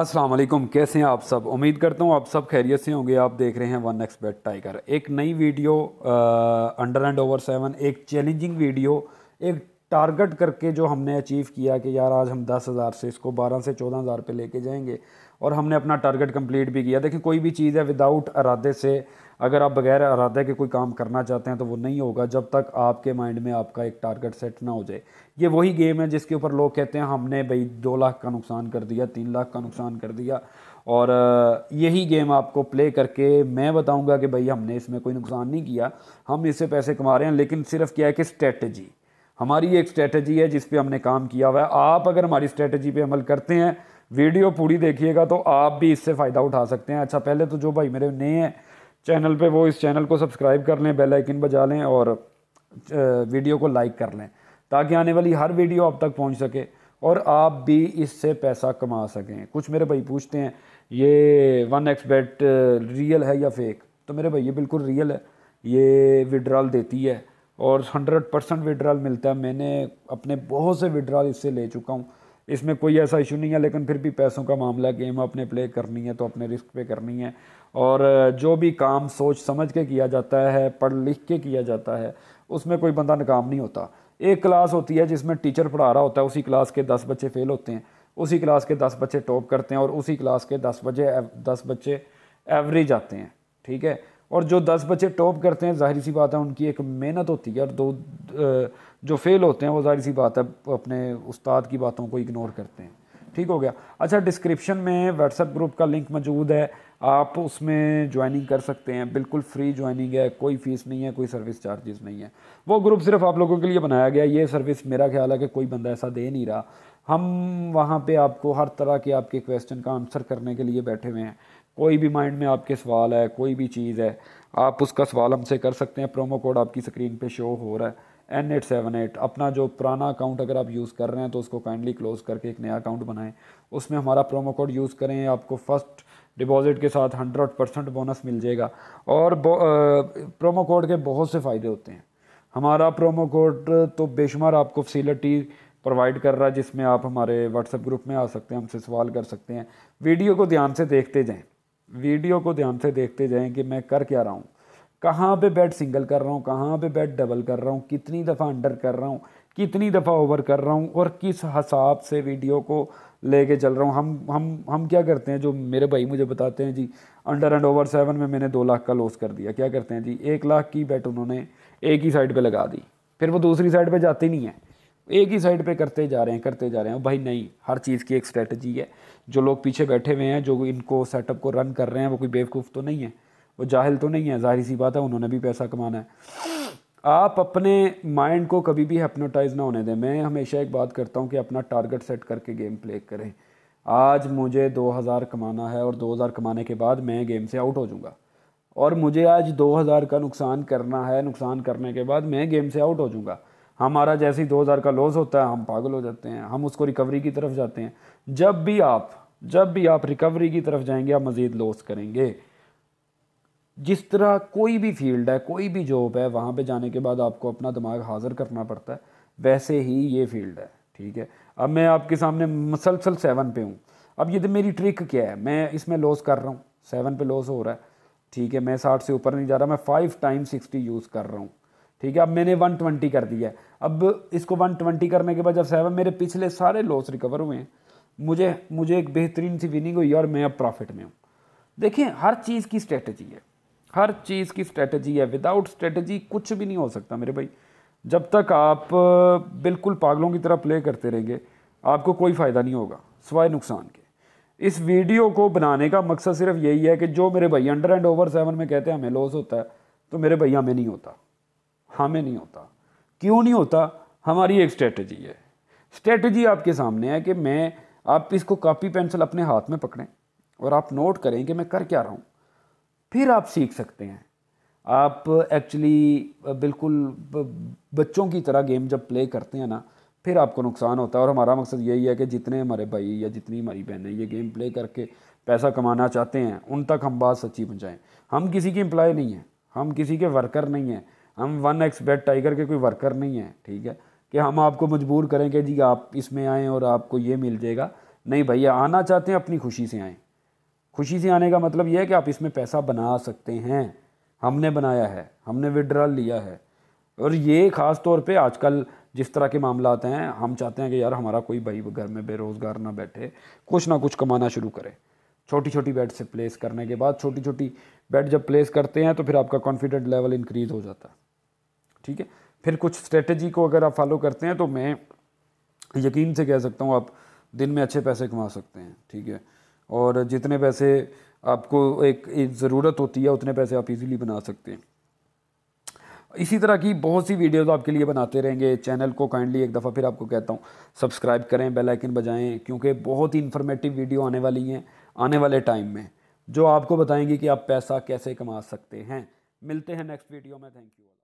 अस्सलाम वालेकुम कैसे हैं आप सब उम्मीद करता हूँ आप सब खैरियत से होंगे आप देख रहे हैं वन एक्स बेट टाइगर एक नई video under and over seven एक चैलेंजिंग वीडियो एक टारगेट करके जो हमने अचीव किया कि यार आज हम दस हज़ार से इसको बारह से चौदह हज़ार पे लेके जाएंगे और हमने अपना टारगेट कंप्लीट भी किया देखें कोई भी चीज़ है विदाउट अरादे से अगर आप बगैर अरादे के कोई काम करना चाहते हैं तो वो नहीं होगा जब तक आपके माइंड में आपका एक टारगेट सेट ना हो जाए ये वही गेम है जिसके ऊपर लोग कहते हैं हमने भाई दो लाख का नुकसान कर दिया तीन लाख का नुकसान कर दिया और यही गेम आपको प्ले करके मैं बताऊंगा कि भाई हमने इसमें कोई नुकसान नहीं किया हम इससे पैसे कमा रहे हैं लेकिन सिर्फ क्या है कि स्ट्रेटजी हमारी एक स्ट्रेटजी है जिस पे हमने काम किया हुआ है आप अगर हमारी स्ट्रेटजी पे अमल करते हैं वीडियो पूरी देखिएगा तो आप भी इससे फ़ायदा उठा सकते हैं अच्छा पहले तो जो भाई मेरे नए हैं चैनल पे वो इस चैनल को सब्सक्राइब कर लें बेल आइकन बजा लें और वीडियो को लाइक कर लें ताकि आने वाली हर वीडियो आप तक पहुंच सके और आप भी इससे पैसा कमा सकें कुछ मेरे भाई पूछते हैं ये वन एक्स बेट रियल है या फेक तो मेरे भाई ये बिल्कुल रियल है ये विड्रॉल देती है और हंड्रेड परसेंट विड्रॉल मिलता है मैंने अपने बहुत से विड्रॉल इससे ले चुका हूँ इसमें कोई ऐसा इशू नहीं है लेकिन फिर भी पैसों का मामला गेम अपने प्ले करनी है तो अपने रिस्क पे करनी है और जो भी काम सोच समझ के किया जाता है पढ़ लिख के किया जाता है उसमें कोई बंदा नाकाम नहीं होता एक क्लास होती है जिसमें टीचर पढ़ा रहा होता है उसी क्लास के दस बच्चे फेल होते हैं उसी क्लास के दस बच्चे टॉप करते हैं और उसी क्लास के दस बजे दस बच्चे एवरेज आते हैं ठीक है और जो दस बच्चे टॉप करते हैं जाहिर सी बात है उनकी एक मेहनत होती है और दो जो फेल होते हैं वो जाहिर सी बात है अपने उस्ताद की बातों को इग्नोर करते हैं ठीक हो गया अच्छा डिस्क्रिप्शन में व्हाट्सएप ग्रुप का लिंक मौजूद है आप उसमें ज्वाइनिंग कर सकते हैं बिल्कुल फ्री ज्वाइनिंग है कोई फ़ीस नहीं है कोई सर्विस चार्जेस नहीं है वो ग्रुप सिर्फ आप लोगों के लिए बनाया गया ये सर्विस मेरा ख्याल है कि कोई बंदा ऐसा दे नहीं रहा हम वहाँ पे आपको हर तरह के आपके क्वेश्चन का आंसर करने के लिए बैठे हुए हैं कोई भी माइंड में आपके सवाल है कोई भी चीज़ है आप उसका सवाल हमसे कर सकते हैं प्रोमो कोड आपकी स्क्रीन पे शो हो रहा है एन एट सेवन एट अपना जो पुराना अकाउंट अगर आप यूज़ कर रहे हैं तो उसको काइंडली क्लोज़ करके एक नया अकाउंट बनाएं उसमें हमारा प्रोमो कोड यूज़ करें आपको फर्स्ट डिपॉजिट के साथ हंड्रेड परसेंट बोनस मिल जाएगा और प्रोमो कोड के बहुत से फ़ायदे होते हैं हमारा प्रोमो कोड तो बेशुमार आपको फैसिलिटी प्रोवाइड कर रहा है जिसमें आप हमारे व्हाट्सएप ग्रुप में आ सकते हैं हमसे सवाल कर सकते हैं वीडियो को ध्यान से देखते जाएं वीडियो को ध्यान से देखते जाएँ कि मैं कर क्या रहा हूँ कहाँ पे बेड सिंगल कर रहा हूँ कहाँ पे बेड डबल कर रहा हूँ कितनी दफ़ा अंडर कर रहा हूँ कितनी दफ़ा ओवर कर रहा हूँ और किस हिसाब से वीडियो को लेके चल रहा हूँ हम हम हम क्या करते हैं जो मेरे भाई मुझे बताते हैं जी अंडर एंड ओवर सेवन में मैंने दो लाख का लॉस कर दिया क्या करते हैं जी एक लाख की बेट उन्होंने एक ही साइड पर लगा दी फिर वो दूसरी साइड पर जाती नहीं है एक ही साइड पे करते जा रहे हैं करते जा रहे हैं भाई नहीं हर चीज़ की एक स्ट्रेटजी है जो लोग पीछे बैठे हुए हैं जो इनको सेटअप को रन कर रहे हैं वो कोई बेवकूफ़ तो नहीं है वो जाहिल तो नहीं है जाहिर सी बात है उन्होंने भी पैसा कमाना है आप अपने माइंड को कभी भी हेप्नोटाइज़ ना होने दें मैं हमेशा एक बात करता हूँ कि अपना टारगेट सेट करके गेम प्ले करें आज मुझे 2000 कमाना है और 2000 कमाने के बाद मैं गेम से आउट हो जाऊँगा और मुझे आज 2000 का नुकसान करना है नुकसान करने के बाद मैं गेम से आउट हो जाऊँगा हमारा जैसे ही हज़ार का लॉस होता है हम पागल हो जाते हैं हम उसको रिकवरी की तरफ जाते हैं जब भी आप जब भी आप रिकवरी की तरफ जाएंगे आप मज़ीद लॉस करेंगे जिस तरह कोई भी फील्ड है कोई भी जॉब है वहाँ पे जाने के बाद आपको अपना दिमाग हाजिर करना पड़ता है वैसे ही ये फील्ड है ठीक है अब मैं आपके सामने मसलसल सेवन पे हूँ अब ये तो मेरी ट्रिक क्या है मैं इसमें लॉस कर रहा हूँ सेवन पे लॉस हो रहा है ठीक है मैं साठ से ऊपर नहीं जा रहा मैं फाइव टाइम सिक्सटी यूज़ कर रहा हूँ ठीक है अब मैंने 120 कर दिया है अब इसको 120 करने के बाद जब सेवन मेरे पिछले सारे लॉस रिकवर हुए हैं मुझे मुझे एक बेहतरीन सी विनिंग हुई और मैं अब प्रॉफिट में हूँ देखिए हर चीज़ की स्ट्रेटजी है हर चीज़ की स्ट्रेटजी है विदाउट स्ट्रेटजी कुछ भी नहीं हो सकता मेरे भाई जब तक आप बिल्कुल पागलों की तरह प्ले करते रहेंगे आपको कोई फ़ायदा नहीं होगा सवाए नुकसान के इस वीडियो को बनाने का मकसद सिर्फ यही है कि जो मेरे भाई अंडर एंड ओवर सेवन में कहते हैं हमें लॉस होता है तो मेरे भैया हमें नहीं होता हमें नहीं होता क्यों नहीं होता हमारी एक स्ट्रेटजी है स्ट्रेटजी आपके सामने है कि मैं आप इसको कापी पेंसिल अपने हाथ में पकड़ें और आप नोट करें कि मैं कर क्या रहा हूँ फिर आप सीख सकते हैं आप एक्चुअली बिल्कुल बच्चों की तरह गेम जब प्ले करते हैं ना फिर आपको नुकसान होता है और हमारा मकसद यही है कि जितने हमारे भाई या जितनी हमारी बहनें ये गेम प्ले करके पैसा कमाना चाहते हैं उन तक हम बात सच्ची पहुँचाएँ हम किसी के एम्प्लॉय नहीं हैं हम किसी के वर्कर नहीं हैं हम वन एक्स बेड टाइगर के कोई वर्कर नहीं है ठीक है कि हम आपको मजबूर करें कि जी आप इसमें आएँ और आपको ये मिल जाएगा नहीं भैया आना चाहते हैं अपनी खुशी से आएँ खुशी से आने का मतलब यह है कि आप इसमें पैसा बना सकते हैं हमने बनाया है हमने विड्रॉल लिया है और ये ख़ास तौर पे आजकल जिस तरह के मामला हैं हम चाहते हैं कि यार हमारा कोई भाई घर में बेरोज़गार ना बैठे कुछ ना कुछ कमाना शुरू करे छोटी छोटी बेड से प्लेस करने के बाद छोटी छोटी बेड जब प्लेस करते हैं तो फिर आपका कॉन्फिडेंट लेवल इंक्रीज़ हो जाता है ठीक है फिर कुछ स्ट्रेटजी को अगर आप फॉलो करते हैं तो मैं यकीन से कह सकता हूँ आप दिन में अच्छे पैसे कमा सकते हैं ठीक है और जितने पैसे आपको एक, एक ज़रूरत होती है उतने पैसे आप इजीली बना सकते हैं इसी तरह की बहुत सी वीडियोस आपके लिए बनाते रहेंगे चैनल को काइंडली एक दफ़ा फिर आपको कहता हूँ सब्सक्राइब करें बेल आइकन बजाएं क्योंकि बहुत ही इन्फॉर्मेटिव वीडियो आने वाली हैं आने वाले टाइम में जो आपको बताएंगी कि आप पैसा कैसे कमा सकते हैं मिलते हैं नेक्स्ट वीडियो में थैंक यू